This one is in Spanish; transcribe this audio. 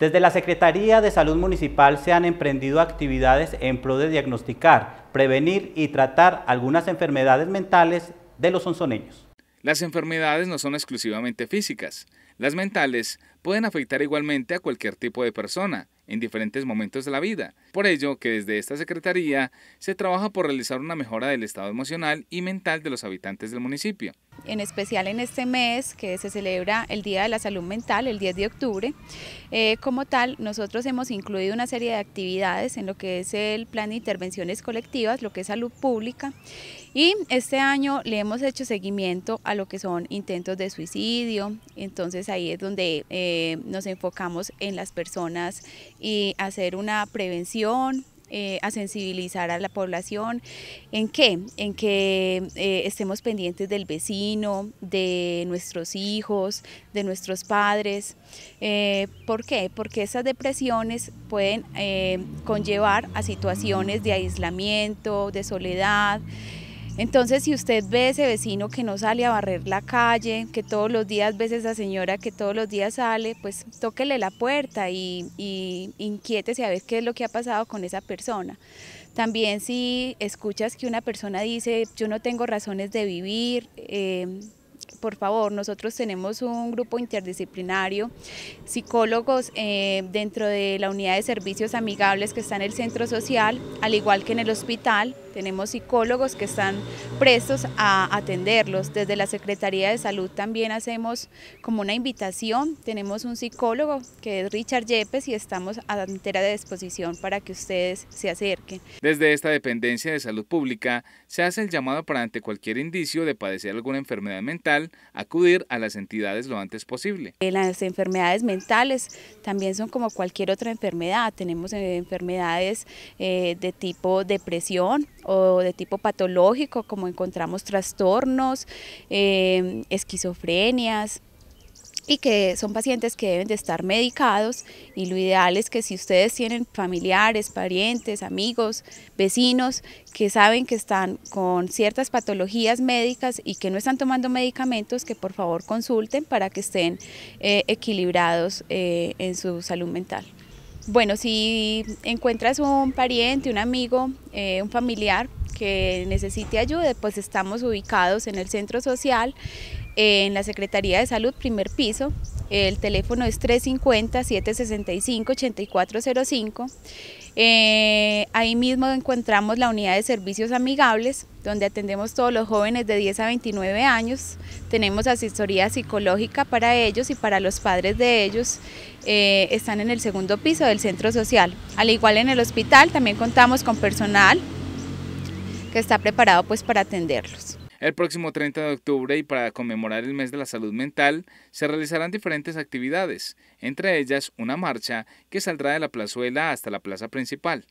Desde la Secretaría de Salud Municipal se han emprendido actividades en pro de diagnosticar, prevenir y tratar algunas enfermedades mentales de los sonzoneños. Las enfermedades no son exclusivamente físicas, las mentales pueden afectar igualmente a cualquier tipo de persona en diferentes momentos de la vida. Por ello que desde esta Secretaría se trabaja por realizar una mejora del estado emocional y mental de los habitantes del municipio. En especial en este mes que se celebra el Día de la Salud Mental, el 10 de octubre, eh, como tal nosotros hemos incluido una serie de actividades en lo que es el plan de intervenciones colectivas, lo que es salud pública, y este año le hemos hecho seguimiento a lo que son intentos de suicidio, entonces ahí es donde... Eh, eh, nos enfocamos en las personas y hacer una prevención, eh, a sensibilizar a la población. ¿En qué? En que eh, estemos pendientes del vecino, de nuestros hijos, de nuestros padres. ¿Por qué? Porque esas depresiones pueden conllevar a situaciones de aislamiento, de soledad. Entonces, si usted ve ese vecino que no sale a barrer la calle, que todos los días ve esa señora que todos los días sale, pues tóquele la puerta y, inquiétese a ver qué es lo que ha pasado con esa persona. También si escuchas que una persona dice, yo no tengo razones de vivir, eh, por favor, nosotros tenemos un grupo interdisciplinario, psicólogos eh, dentro de la unidad de servicios amigables que está en el centro social, al igual que en el hospital, tenemos psicólogos que están prestos a atenderlos. Desde la Secretaría de Salud también hacemos como una invitación. Tenemos un psicólogo que es Richard Yepes y estamos a entera disposición para que ustedes se acerquen. Desde esta dependencia de salud pública se hace el llamado para ante cualquier indicio de padecer alguna enfermedad mental acudir a las entidades lo antes posible. Eh, las enfermedades mentales también son como cualquier otra enfermedad. Tenemos eh, enfermedades eh, de tipo depresión o de tipo patológico, como encontramos trastornos, esquizofrenias, y que son pacientes que deben de estar medicados y lo ideal es que si ustedes tienen familiares, parientes, amigos, vecinos que saben que están con ciertas patologías médicas y que no están tomando medicamentos, que por favor consulten para que estén eh, equilibrados eh, en su salud mental. Bueno, si encuentras un pariente, un amigo, eh, un familiar que necesite ayuda, pues estamos ubicados en el centro social en la Secretaría de Salud, primer piso. El teléfono es 350-765-8405. Eh, ahí mismo encontramos la unidad de servicios amigables, donde atendemos todos los jóvenes de 10 a 29 años. Tenemos asesoría psicológica para ellos y para los padres de ellos. Eh, están en el segundo piso del centro social. Al igual en el hospital también contamos con personal que está preparado pues para atenderlos. El próximo 30 de octubre y para conmemorar el mes de la salud mental se realizarán diferentes actividades, entre ellas una marcha que saldrá de la plazuela hasta la plaza principal.